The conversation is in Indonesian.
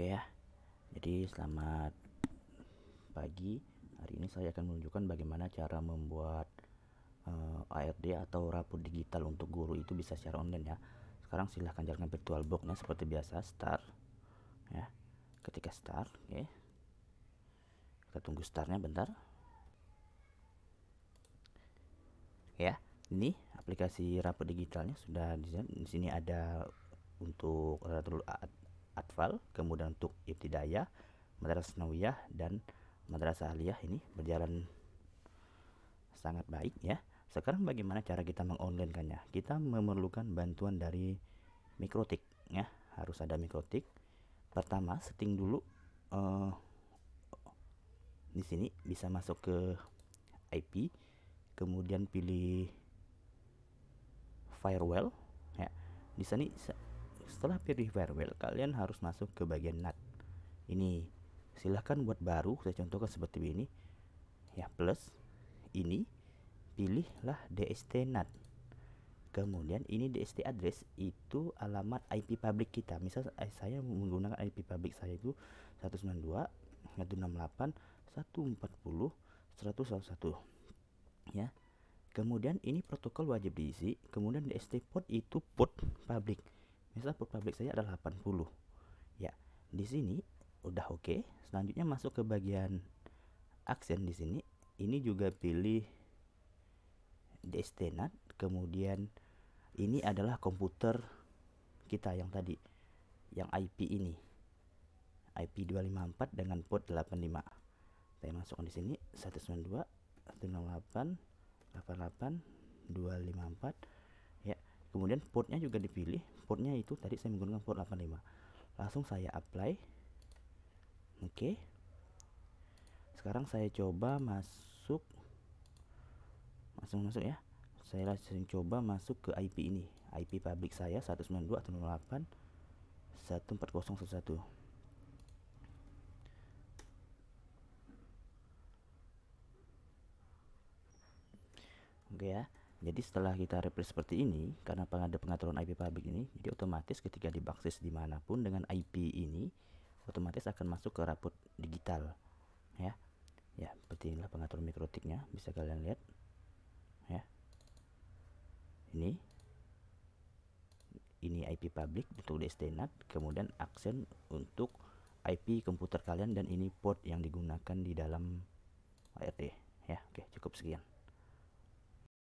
Oke ya. Jadi selamat pagi. Hari ini saya akan menunjukkan bagaimana cara membuat uh, eh, ARD atau rapor digital untuk guru itu bisa secara online ya. Sekarang silahkan jalankan virtual boxnya seperti biasa start ya. Ketika start, oke. Okay. Kita tunggu startnya bentar. Ya, ini aplikasi rapor digitalnya sudah di sini ada untuk atfal, kemudian untuk ibtidayah, madrasah Nawiyah dan madrasah aliyah ini berjalan sangat baik ya. Sekarang bagaimana cara kita mengonlinekannya? Kita memerlukan bantuan dari mikrotik ya, harus ada mikrotik. Pertama, setting dulu uh, di sini bisa masuk ke IP, kemudian pilih firewall ya. Di sini setelah pilih farewell kalian harus masuk ke bagian NAT. Ini silahkan buat baru, saya contohkan seperti ini. Ya, plus ini pilihlah DST NAT. Kemudian ini DST address itu alamat IP public kita. Misal eh, saya menggunakan IP public saya itu 192 168 140 101. Ya. Kemudian ini protokol wajib diisi, kemudian DST port itu port public misal put public saya adalah 80 ya di sini udah oke okay. selanjutnya masuk ke bagian aksen di sini ini juga pilih destinat kemudian ini adalah komputer kita yang tadi yang IP ini IP254 dengan port 85 saya masukkan di sini 192 168 88 254 kemudian portnya juga dipilih portnya itu tadi saya menggunakan port 85 langsung saya apply oke okay. sekarang saya coba masuk langsung masuk ya saya langsung coba masuk ke IP ini IP public saya 192 Oke okay ya. Jadi setelah kita replace seperti ini, karena ada pengaturan IP public ini, jadi otomatis ketika dibaksis dimanapun dengan IP ini, otomatis akan masuk ke rapot digital, ya. Ya, seperti inilah pengaturan mikrotiknya, bisa kalian lihat, ya. Ini, ini IP public untuk destinat, kemudian aksen untuk IP komputer kalian dan ini port yang digunakan di dalam ARD, ya. Oke, cukup sekian.